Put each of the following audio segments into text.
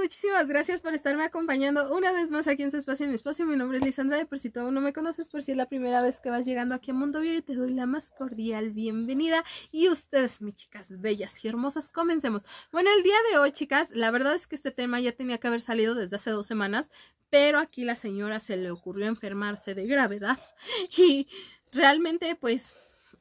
muchísimas gracias por estarme acompañando una vez más aquí en su espacio, en mi espacio. Mi nombre es Lisandra y por si todo no me conoces, por si es la primera vez que vas llegando aquí a Mundo Viejo, te doy la más cordial bienvenida. Y ustedes, mis chicas bellas y hermosas, comencemos. Bueno, el día de hoy, chicas, la verdad es que este tema ya tenía que haber salido desde hace dos semanas, pero aquí la señora se le ocurrió enfermarse de gravedad y realmente, pues,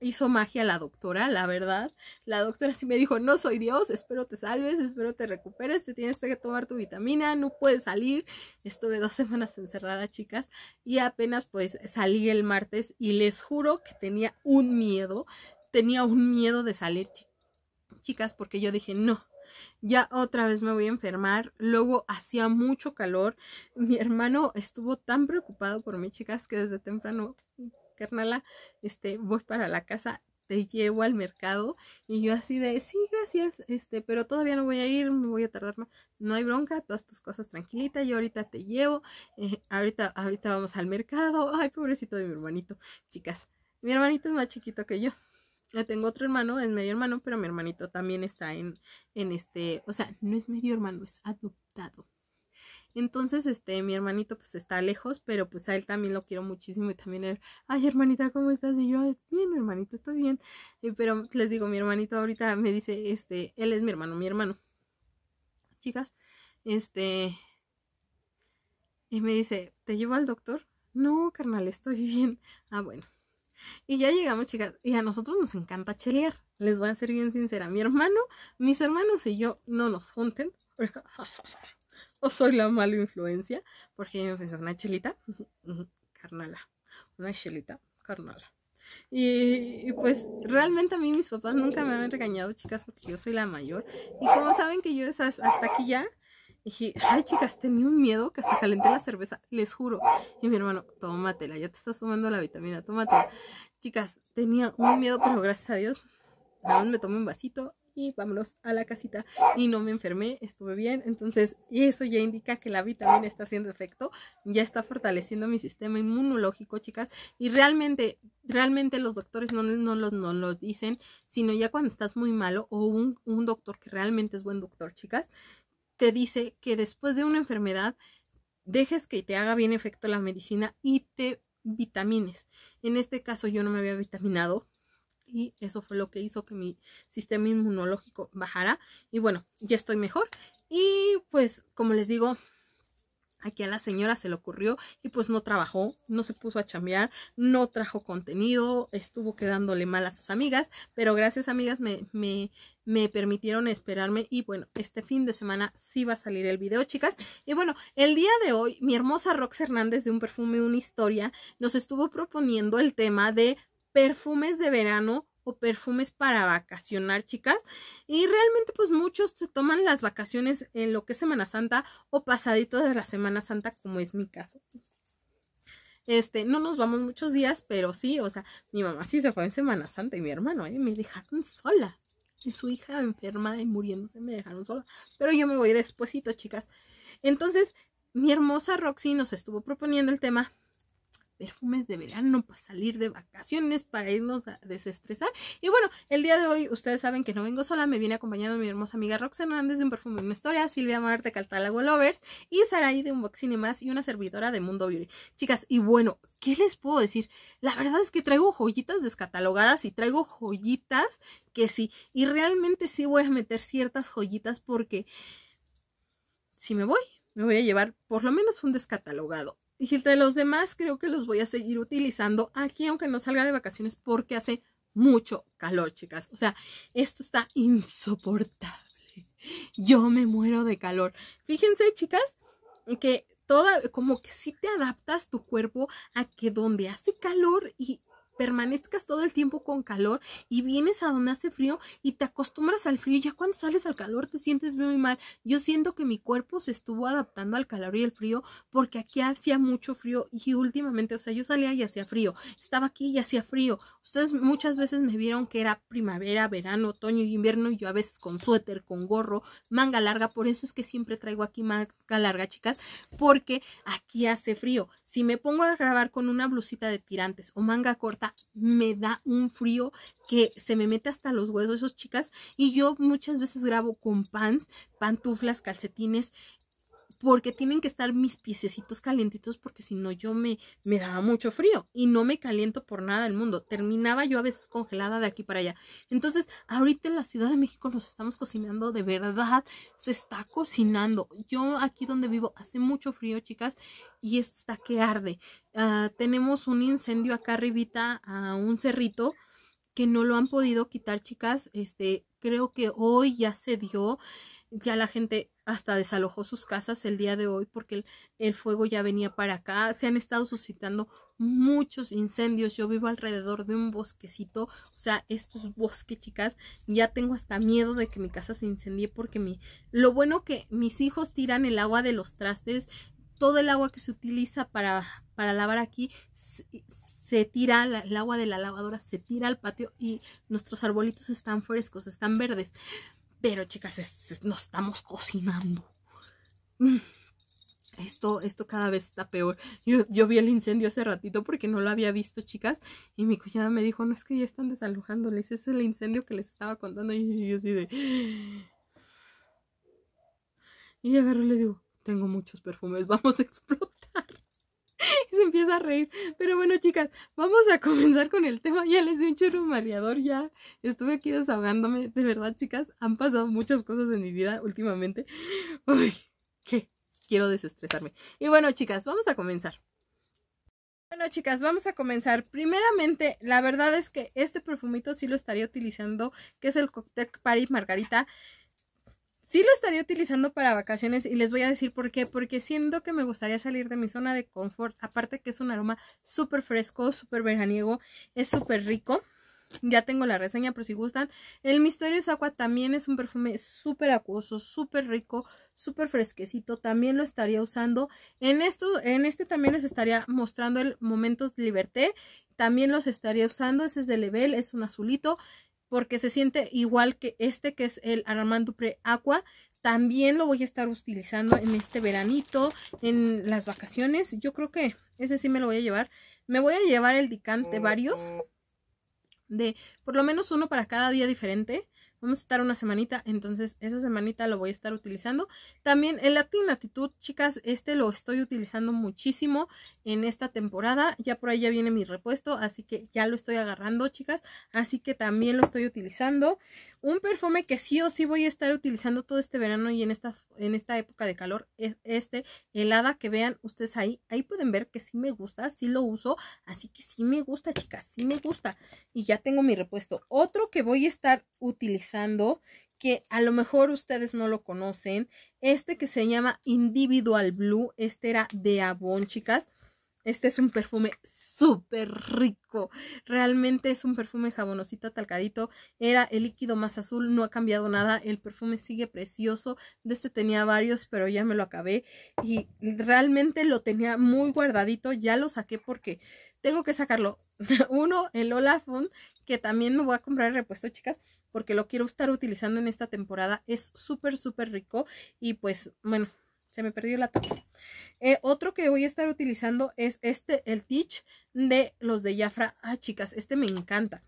hizo magia la doctora, la verdad. La doctora sí me dijo, no soy Dios, espero te salves, espero te recuperes, te tienes que tomar tu vitamina, no puedes salir. Estuve dos semanas encerrada, chicas, y apenas pues salí el martes y les juro que tenía un miedo, tenía un miedo de salir, chicas, porque yo dije, no, ya otra vez me voy a enfermar. Luego hacía mucho calor. Mi hermano estuvo tan preocupado por mí, chicas, que desde temprano carnala, este, voy para la casa, te llevo al mercado. Y yo así de, sí, gracias, este, pero todavía no voy a ir, me voy a tardar más. No hay bronca, todas tus cosas tranquilitas, yo ahorita te llevo, eh, ahorita, ahorita vamos al mercado. Ay, pobrecito de mi hermanito, chicas. Mi hermanito es más chiquito que yo. Yo tengo otro hermano, es medio hermano, pero mi hermanito también está en, en este, o sea, no es medio hermano, es adoptado. Entonces, este, mi hermanito pues está lejos, pero pues a él también lo quiero muchísimo y también él, ay hermanita, ¿cómo estás? Y yo, bien hermanito, estoy bien. Eh, pero les digo, mi hermanito ahorita me dice, este, él es mi hermano, mi hermano. Chicas, este, y me dice, ¿te llevo al doctor? No, carnal, estoy bien. Ah, bueno. Y ya llegamos, chicas, y a nosotros nos encanta chelear. Les voy a ser bien sincera, mi hermano, mis hermanos y yo no nos junten. o soy la mala influencia, porque me ofendió una chelita, carnala, una chelita, carnala. Y, pues realmente a mí mis papás nunca me han regañado, chicas, porque yo soy la mayor. Y como saben que yo hasta aquí ya, dije, ay chicas, tenía un miedo que hasta calenté la cerveza, les juro. Y mi hermano, tómatela, ya te estás tomando la vitamina, tómatela. Chicas, tenía un miedo, pero gracias a Dios, me tomé un vasito y vámonos a la casita. Y no me enfermé, estuve bien. Entonces eso ya indica que la vitamina está haciendo efecto, ya está fortaleciendo mi sistema inmunológico, chicas. Y realmente, realmente los doctores no, no los, no dicen, sino ya cuando estás muy malo o un doctor que realmente es buen doctor, chicas, te dice que después de una enfermedad dejes que te haga bien efecto la medicina y te vitamines. En este caso yo no me había vitaminado, y eso fue lo que hizo que mi sistema inmunológico bajara. Y bueno, ya estoy mejor. Y pues, como les digo, aquí a la señora se le ocurrió y pues no trabajó, no se puso a chambear, no trajo contenido, estuvo quedándole mal a sus amigas, pero gracias amigas me, me, permitieron esperarme y bueno, este fin de semana sí va a salir el video, chicas. Y bueno, el día de hoy mi hermosa Rox Hernández de Un Perfume, Una Historia nos estuvo proponiendo el tema de perfumes de verano o perfumes para vacacionar, chicas. Y realmente, pues muchos se toman las vacaciones en lo que es Semana Santa o pasadito de la Semana Santa, como es mi caso. Este, no nos vamos muchos días, pero sí, o sea, mi mamá sí se fue en Semana Santa y mi hermano, ¿eh? me dejaron sola. Y su hija enferma y muriéndose me dejaron sola. Pero yo me voy despuesito, chicas. Entonces, mi hermosa Roxy nos estuvo proponiendo el tema perfumes de verano para salir de vacaciones, para irnos a desestresar. Y bueno, el día de hoy ustedes saben que no vengo sola, me viene acompañando mi hermosa amiga Roxana Hernández de un perfume en una historia, Silvia Marte Caltálago Lovers y Saraí de Unboxing y más y una servidora de Mundo Beauty. Chicas, y bueno, ¿qué les puedo decir? La verdad es que traigo joyitas descatalogadas y traigo joyitas que sí, y realmente sí voy a meter ciertas joyitas porque si me voy, me voy a llevar por lo menos un descatalogado. Y de los demás creo que los voy a seguir utilizando aquí, aunque no salga de vacaciones, porque hace mucho calor, chicas. O sea, esto está insoportable. Yo me muero de calor. Fíjense, chicas, que toda, como que sí te adaptas tu cuerpo a que donde hace calor y permanezcas todo el tiempo con calor y vienes a donde hace frío y te acostumbras al frío. Ya cuando sales al calor te sientes muy mal. Yo siento que mi cuerpo se estuvo adaptando al calor y al frío porque aquí hacía mucho frío y últimamente, o sea, yo salía y hacía frío. Estaba aquí y hacía frío. Ustedes muchas veces me vieron que era primavera, verano, otoño y invierno y yo a veces con suéter, con gorro, manga larga. Por eso es que siempre traigo aquí manga larga, chicas, porque aquí hace frío. Si me pongo a grabar con una blusita de tirantes o manga corta, me da un frío que se me mete hasta los huesos, esas chicas. Y yo muchas veces grabo con pants, pantuflas, calcetines porque tienen que estar mis piececitos calientitos porque si no yo me, me daba mucho frío y no me caliento por nada del mundo. Terminaba yo a veces congelada de aquí para allá. Entonces, ahorita en la Ciudad de México nos estamos cocinando de verdad, se está cocinando. Yo aquí donde vivo hace mucho frío, chicas, y esto está que arde. Ah, tenemos un incendio acá arribita a un cerrito que no lo han podido quitar, chicas. Este, creo que hoy ya se dio. Ya la gente hasta desalojó sus casas el día de hoy porque el, fuego ya venía para acá. Se han estado suscitando muchos incendios. Yo vivo alrededor de un bosquecito. O sea, estos bosques, chicas, ya tengo hasta miedo de que mi casa se incendie porque mi... Lo bueno que mis hijos tiran el agua de los trastes. Todo el agua que se utiliza para, para lavar aquí se tira el agua de la lavadora, se tira al patio y nuestros arbolitos están frescos, están verdes. Pero, chicas, nos estamos cocinando. Mm. Esto, esto cada vez está peor. Yo, vi el incendio hace ratito porque no lo había visto, chicas. Y mi cuñada me dijo, no es que ya están desalojándoles. Es el incendio que les estaba contando. Y yo así de... Y agarro y le digo, tengo muchos perfumes, vamos a explotar. y se empieza a reír. Pero bueno, chicas, vamos a comenzar con el tema. Ya les di un churro mareador, ya estuve aquí desahogándome. De verdad, chicas, han pasado muchas cosas en mi vida últimamente. Uy, qué quiero desestresarme. Y bueno, chicas, vamos a comenzar. Bueno, chicas, vamos a comenzar. Primeramente, la verdad es que este perfumito sí lo estaría utilizando, que es el Cocktail Party Margarita. Sí lo estaría utilizando para vacaciones y les voy a decir por qué. Porque siento que me gustaría salir de mi zona de confort. Aparte que es un aroma súper fresco, súper veraniego, es súper rico. Ya tengo la reseña por si gustan. El Mysterious Aqua también es un perfume súper acuoso, súper rico, súper fresquecito. También lo estaría usando. En, esto, en este también les estaría mostrando el Momentos Liberté. También los estaría usando. Ese es de Level, es un azulito porque se siente igual que este que es el Armand Aqua. También lo voy a estar utilizando en este veranito, en las vacaciones. Yo creo que ese sí me lo voy a llevar. Me voy a llevar el Dicante varios. De por lo menos uno para cada día diferente. Vamos a estar una semanita, entonces esa semanita lo voy a estar utilizando. También el Latin Latitud, chicas, este lo estoy utilizando muchísimo en esta temporada. Ya por ahí ya viene mi repuesto, así que ya lo estoy agarrando, chicas. Así que también lo estoy utilizando. Un perfume que sí o sí voy a estar utilizando todo este verano y en esta, en esta época de calor es este helada que vean ustedes ahí. Ahí pueden ver que sí me gusta, sí lo uso. Así que sí me gusta, chicas, sí me gusta. Y ya tengo mi repuesto. Otro que voy a estar utilizando que a lo mejor ustedes no lo conocen. Este que se llama Individual Blue. Este era de Avon, chicas. Este es un perfume súper rico. Realmente es un perfume jabonosito talcadito, Era el líquido más azul, no ha cambiado nada. El perfume sigue precioso. De este tenía varios, pero ya me lo acabé. Y realmente lo tenía muy guardadito. Ya lo saqué porque tengo que sacarlo. Uno, el Olafun, que también me voy a comprar repuesto, chicas, porque lo quiero estar utilizando en esta temporada. Es súper, súper rico. Y pues, bueno, se me perdió la tapa. Eh, otro que voy a estar utilizando es este, el Teach de los de Jafra. Ah, chicas, este me encanta.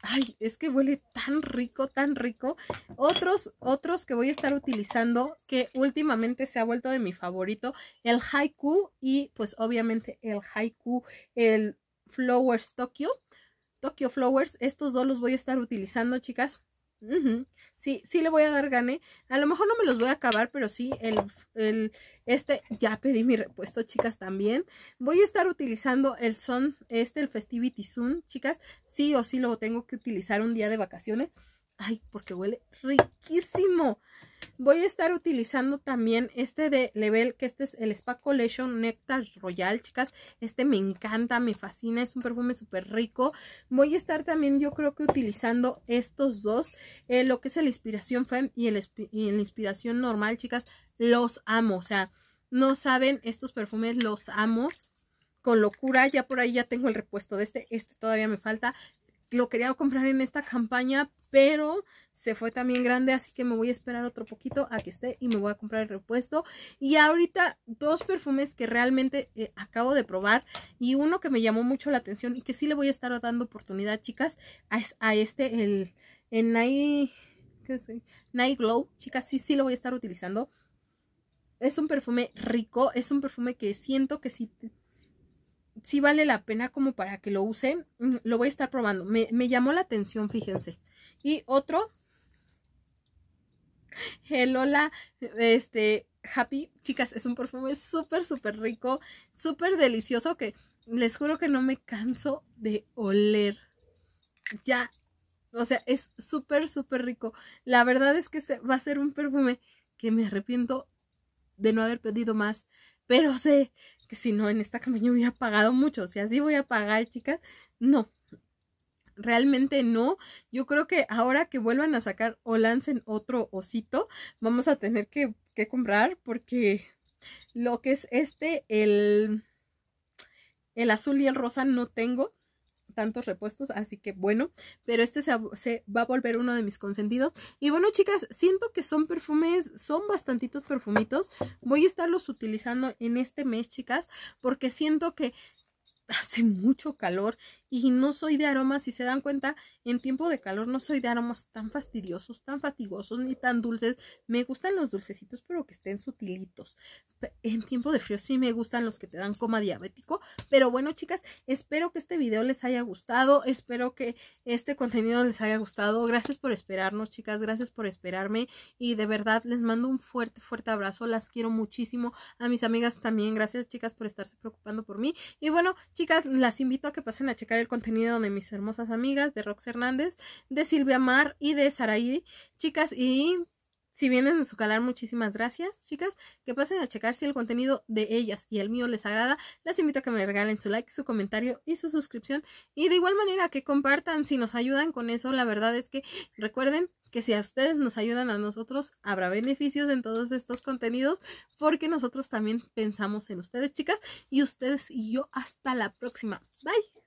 Ay, es que huele tan rico, tan rico. Otros, otros que voy a estar utilizando que últimamente se ha vuelto de mi favorito, el Haiku y pues obviamente el Haiku, el Flowers Tokyo, Tokyo Flowers. Estos dos los voy a estar utilizando, chicas. Sí, sí le voy a dar gane. A lo mejor no me los voy a acabar, pero sí, el, el, este, ya pedí mi repuesto, chicas, también. Voy a estar utilizando el son, este, el Festivity Sun, chicas. Sí o sí lo tengo que utilizar un día de vacaciones. Ay, porque huele riquísimo. Voy a estar utilizando también este de Level, que este es el Spa Collection Nectar Royal, chicas. Este me encanta, me fascina, es un perfume súper rico. Voy a estar también, yo creo que utilizando estos dos, eh, lo que es el Inspiración Femme y el, y el Inspiración Normal, chicas. Los amo, o sea, no saben, estos perfumes los amo con locura. Ya por ahí ya tengo el repuesto de este. Este todavía me falta lo quería comprar en esta campaña, pero se fue también grande, así que me voy a esperar otro poquito a que esté y me voy a comprar el repuesto. Y ahorita dos perfumes que realmente eh, acabo de probar y uno que me llamó mucho la atención y que sí le voy a estar dando oportunidad, chicas, a, a este, el, Night, Night Glow. Chicas, sí, sí lo voy a estar utilizando. Es un perfume rico, es un perfume que siento que si sí vale la pena como para que lo use. Mm, lo voy a estar probando. Me, me llamó la atención, fíjense. Y otro. El Hola, este, Happy. Chicas, es un perfume súper, súper rico, súper delicioso que les juro que no me canso de oler. Ya, o sea, es súper, súper rico. La verdad es que este va a ser un perfume que me arrepiento de no haber pedido más. Pero sé que si no, en esta campaña hubiera pagado mucho. Si así voy a pagar, chicas, no. Realmente no. Yo creo que ahora que vuelvan a sacar o lancen otro osito, vamos a tener que, comprar porque lo que es este, el, el azul y el rosa no tengo tantos repuestos, así que bueno, pero este se, va a volver uno de mis consentidos. Y bueno, chicas, siento que son perfumes, son bastantitos perfumitos. Voy a estarlos utilizando en este mes, chicas, porque siento que hace mucho calor y no soy de aromas, si se dan cuenta, en tiempo de calor no soy de aromas tan fastidiosos, tan fatigosos ni tan dulces. Me gustan los dulcecitos, pero que estén sutilitos. En tiempo de frío sí me gustan los que te dan coma diabético. Pero bueno, chicas, espero que este video les haya gustado. Espero que este contenido les haya gustado. Gracias por esperarnos, chicas. Gracias por esperarme. Y de verdad, les mando un fuerte, fuerte abrazo. Las quiero muchísimo. A mis amigas también. Gracias, chicas, por estarse preocupando por mí. Y bueno, chicas, las invito a que pasen a checar el contenido de mis hermosas amigas, de Rox Hernández, de Silvia Mar y de Saraí. Chicas, y si vienen a su canal, muchísimas gracias, chicas. Que pasen a checar si el contenido de ellas y el mío les agrada. Las invito a que me regalen su like, su comentario y su suscripción. Y de igual manera que compartan si nos ayudan con eso. La verdad es que recuerden que si a ustedes nos ayudan a nosotros, habrá beneficios en todos estos contenidos porque nosotros también pensamos en ustedes, chicas. Y ustedes y yo hasta la próxima. Bye.